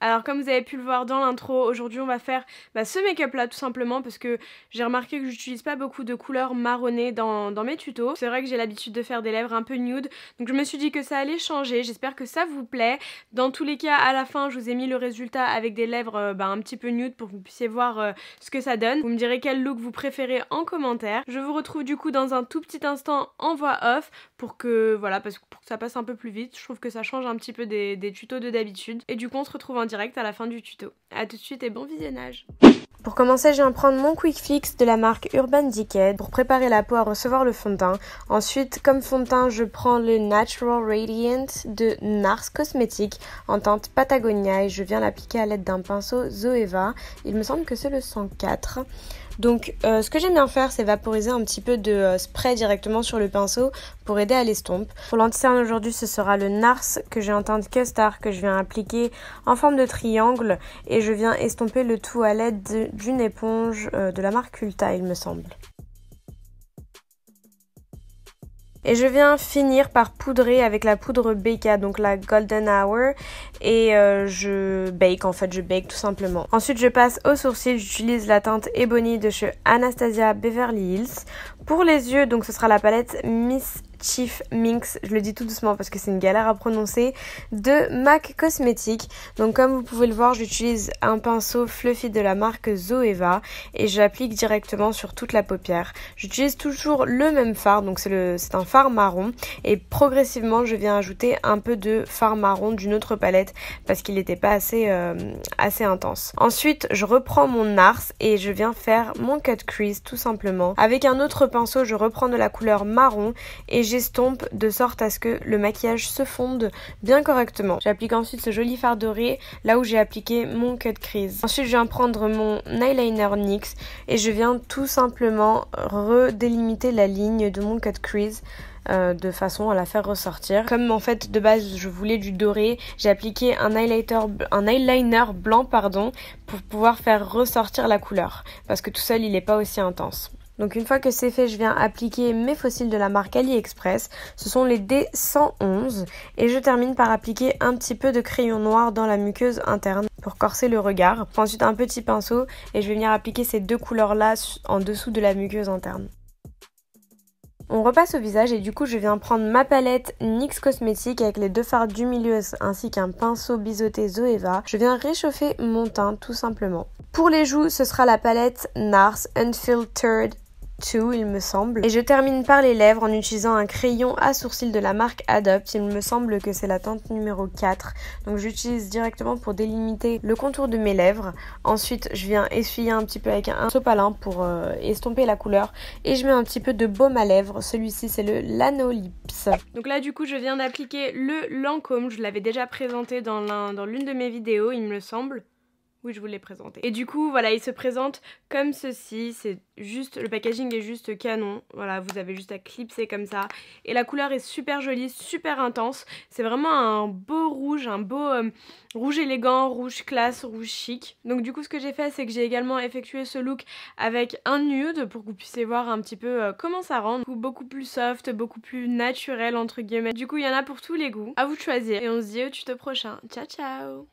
Alors comme vous avez pu le voir dans l'intro, aujourd'hui on va faire bah, ce make-up là tout simplement parce que j'ai remarqué que j'utilise pas beaucoup de couleurs marronnées dans, mes tutos. C'est vrai que j'ai l'habitude de faire des lèvres un peu nude, donc je me suis dit que ça allait changer, j'espère que ça vous plaît. Dans tous les cas à la fin je vous ai mis le résultat avec des lèvres euh, bah, un petit peu nude pour que vous puissiez voir euh, ce que ça donne. Vous me direz quel look vous préférez en commentaire. Je vous retrouve du coup dans un tout petit instant en voix off pour que voilà parce pour que ça passe un peu plus vite. Je trouve que ça change un petit peu des tutos de d'habitude et du coup on se retrouve en direct à la fin du tuto. A tout de suite et bon visionnage pour commencer, je viens prendre mon Quick Fix de la marque Urban Decay pour préparer la peau à recevoir le fond de teint. Ensuite, comme fond de teint, je prends le Natural Radiant de Nars Cosmetics en teinte Patagonia et je viens l'appliquer à l'aide d'un pinceau Zoeva. Il me semble que c'est le 104. Donc euh, ce que j'aime bien faire, c'est vaporiser un petit peu de euh, spray directement sur le pinceau pour aider à l'estompe. Pour l'anticerne aujourd'hui, ce sera le Nars que j'ai en teinte custard que je viens appliquer en forme de triangle et je viens estomper le tout à l'aide d'une éponge euh, de la marque Ulta, il me semble. Et je viens finir par poudrer avec la poudre BK, donc la Golden Hour. Et euh, je bake, en fait, je bake tout simplement. Ensuite, je passe aux sourcils. J'utilise la teinte Ebony de chez Anastasia Beverly Hills. Pour les yeux, donc ce sera la palette Miss Chief Minx, je le dis tout doucement parce que c'est une galère à prononcer, de MAC Cosmetics. Donc comme vous pouvez le voir, j'utilise un pinceau fluffy de la marque Zoeva et j'applique directement sur toute la paupière. J'utilise toujours le même fard, donc c'est un fard marron et progressivement je viens ajouter un peu de fard marron d'une autre palette parce qu'il n'était pas assez, euh, assez intense. Ensuite, je reprends mon Nars et je viens faire mon cut crease tout simplement. Avec un autre pinceau, je reprends de la couleur marron et j'estompe de sorte à ce que le maquillage se fonde bien correctement. J'applique ensuite ce joli fard doré là où j'ai appliqué mon cut crease. Ensuite je viens prendre mon eyeliner NYX et je viens tout simplement redélimiter la ligne de mon cut crease euh, de façon à la faire ressortir. Comme en fait de base je voulais du doré, j'ai appliqué un, un eyeliner blanc pardon, pour pouvoir faire ressortir la couleur parce que tout seul il n'est pas aussi intense. Donc une fois que c'est fait, je viens appliquer mes fossiles de la marque AliExpress. Ce sont les D111 et je termine par appliquer un petit peu de crayon noir dans la muqueuse interne pour corser le regard. ensuite un petit pinceau et je vais venir appliquer ces deux couleurs-là en dessous de la muqueuse interne. On repasse au visage et du coup je viens prendre ma palette NYX Cosmetics avec les deux fards du milieu ainsi qu'un pinceau biseauté Zoeva. Je viens réchauffer mon teint tout simplement. Pour les joues, ce sera la palette NARS Unfiltered il me semble. Et je termine par les lèvres en utilisant un crayon à sourcils de la marque Adopt. Il me semble que c'est la teinte numéro 4. Donc j'utilise directement pour délimiter le contour de mes lèvres. Ensuite, je viens essuyer un petit peu avec un sopalin pour euh, estomper la couleur. Et je mets un petit peu de baume à lèvres. Celui-ci, c'est le Lanolips Donc là, du coup, je viens d'appliquer le Lancôme. Je l'avais déjà présenté dans l'une de mes vidéos, il me semble. Oui, je vous l'ai présenté. Et du coup, voilà, il se présente comme ceci. C'est juste, le packaging est juste canon. Voilà, vous avez juste à clipser comme ça. Et la couleur est super jolie, super intense. C'est vraiment un beau rouge, un beau euh, rouge élégant, rouge classe, rouge chic. Donc du coup, ce que j'ai fait, c'est que j'ai également effectué ce look avec un nude pour que vous puissiez voir un petit peu euh, comment ça rend. Du coup, beaucoup plus soft, beaucoup plus naturel, entre guillemets. Du coup, il y en a pour tous les goûts. À vous de choisir. Et on se dit au tuto prochain. Ciao, ciao